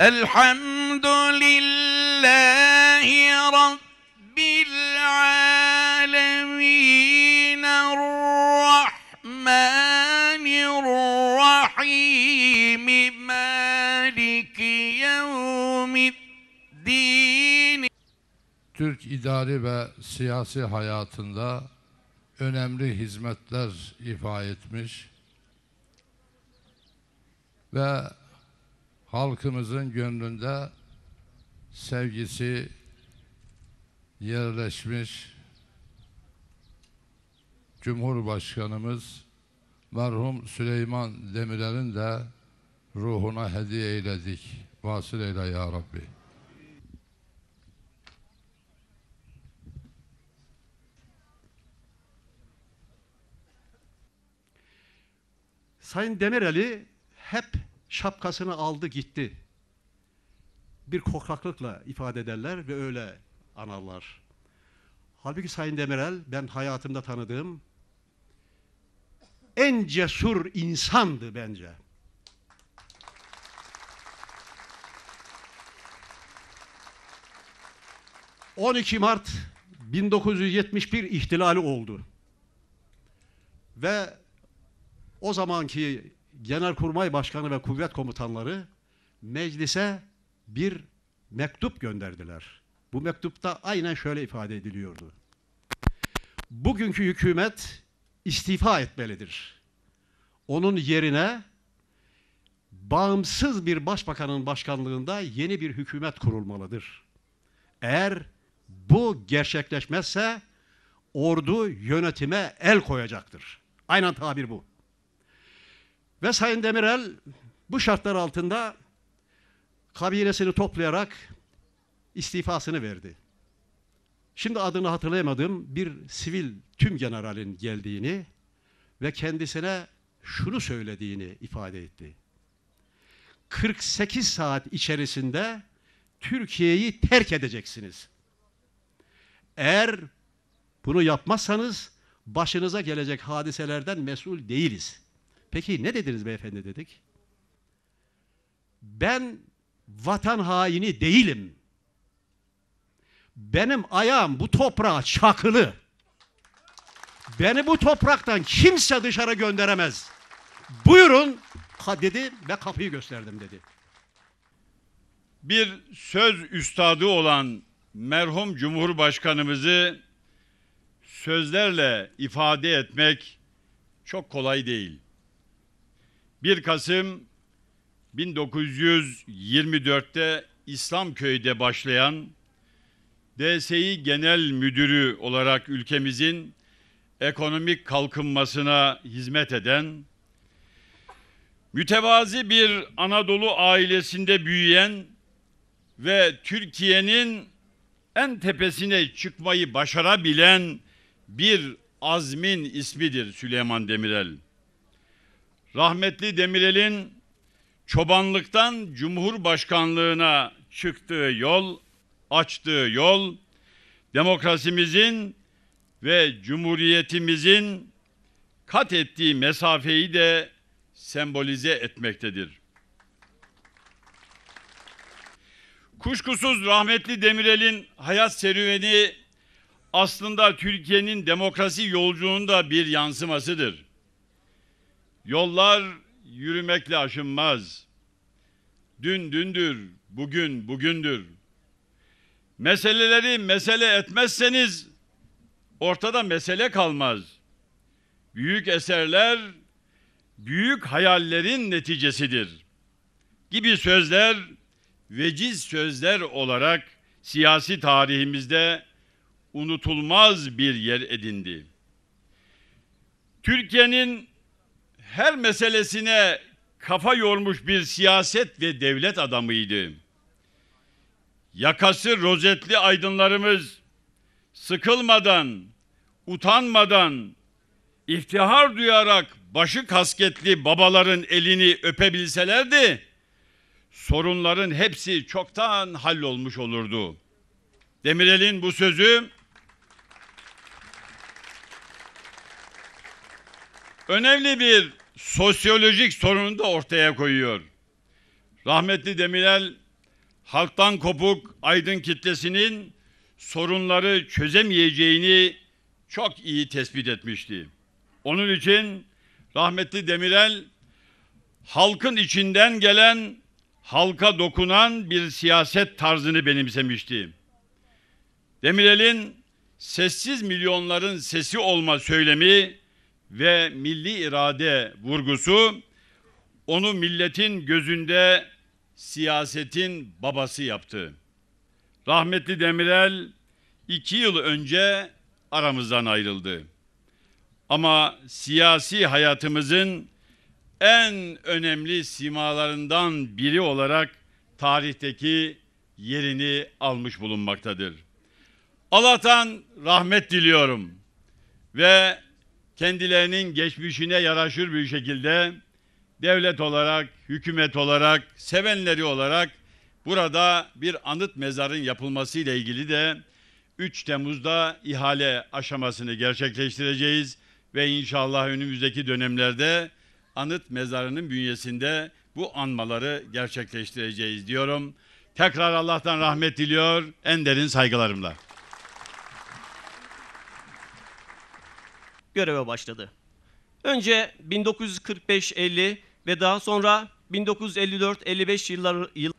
الحمد لله رب العالمين الرحمن الرحيم مالك يوم Türk idari ve siyasi hayatında önemli hizmetler ifa etmiş ve halkımızın gönlünde sevgisi yerleşmiş Cumhurbaşkanımız merhum Süleyman Demirel'in de ruhuna hediye eyledik. Vasıl eyle ya Rabbi. Sayın Demirel'i hep şapkasını aldı gitti. Bir korkaklıkla ifade ederler ve öyle anarlar. Halbuki Sayın Demirel ben hayatımda tanıdığım en cesur insandı bence. ...12 Mart 1971 ihtilali oldu. Ve o zamanki Genelkurmay Başkanı ve kuvvet komutanları meclise bir mektup gönderdiler. Bu mektupta aynen şöyle ifade ediliyordu. Bugünkü hükümet istifa etmelidir. Onun yerine bağımsız bir başbakanın başkanlığında yeni bir hükümet kurulmalıdır. Eğer bu gerçekleşmezse ordu yönetime el koyacaktır. Aynen tabir bu. Ve Sayın Demirel bu şartlar altında kabinesini toplayarak istifasını verdi. Şimdi adını hatırlayamadığım bir sivil tüm generalin geldiğini ve kendisine şunu söylediğini ifade etti. 48 saat içerisinde Türkiye'yi terk edeceksiniz. Eğer bunu yapmazsanız başınıza gelecek hadiselerden mesul değiliz.'' Peki ne dediniz beyefendi dedik. Ben vatan haini değilim. Benim ayağım bu toprağa çakılı. Beni bu topraktan kimse dışarı gönderemez. Buyurun dedi ve kapıyı gösterdim dedi. Bir söz üstadı olan merhum Cumhurbaşkanımızı sözlerle ifade etmek çok kolay değil. 1 Kasım 1924'te İslamköy'de başlayan DSİ Genel Müdürü olarak ülkemizin ekonomik kalkınmasına hizmet eden, mütevazi bir Anadolu ailesinde büyüyen ve Türkiye'nin en tepesine çıkmayı başarabilen bir azmin ismidir Süleyman Demirel rahmetli Demirel'in çobanlıktan cumhurbaşkanlığına çıktığı yol, açtığı yol, demokrasimizin ve cumhuriyetimizin kat ettiği mesafeyi de sembolize etmektedir. Kuşkusuz rahmetli Demirel'in hayat serüveni aslında Türkiye'nin demokrasi yolculuğunda bir yansımasıdır. Yollar yürümekle aşınmaz. Dün dündür, bugün bugündür. Meseleleri mesele etmezseniz ortada mesele kalmaz. Büyük eserler büyük hayallerin neticesidir gibi sözler veciz sözler olarak siyasi tarihimizde unutulmaz bir yer edindi. Türkiye'nin her meselesine kafa yormuş bir siyaset ve devlet adamıydı. Yakası rozetli aydınlarımız sıkılmadan, utanmadan, iftihar duyarak başı kasketli babaların elini öpebilselerdi, sorunların hepsi çoktan hallolmuş olurdu. Demirel'in bu sözü önemli bir sosyolojik sorunu da ortaya koyuyor. Rahmetli Demirel halktan kopuk aydın kitlesinin sorunları çözemeyeceğini çok iyi tespit etmişti. Onun için rahmetli Demirel halkın içinden gelen, halka dokunan bir siyaset tarzını benimsemişti. Demirel'in sessiz milyonların sesi olma söylemi ve milli irade vurgusu onu milletin gözünde siyasetin babası yaptı. Rahmetli Demirel iki yıl önce aramızdan ayrıldı. Ama siyasi hayatımızın en önemli simalarından biri olarak tarihteki yerini almış bulunmaktadır. Allah'tan rahmet diliyorum ve kendilerinin geçmişine yaraşır bir şekilde devlet olarak, hükümet olarak, sevenleri olarak burada bir anıt mezarın yapılması ile ilgili de 3 Temmuz'da ihale aşamasını gerçekleştireceğiz ve inşallah önümüzdeki dönemlerde anıt mezarının bünyesinde bu anmaları gerçekleştireceğiz diyorum. Tekrar Allah'tan rahmet diliyor en derin saygılarımla. göreve başladı. Önce 1945-50 ve daha sonra 1954-55 yılları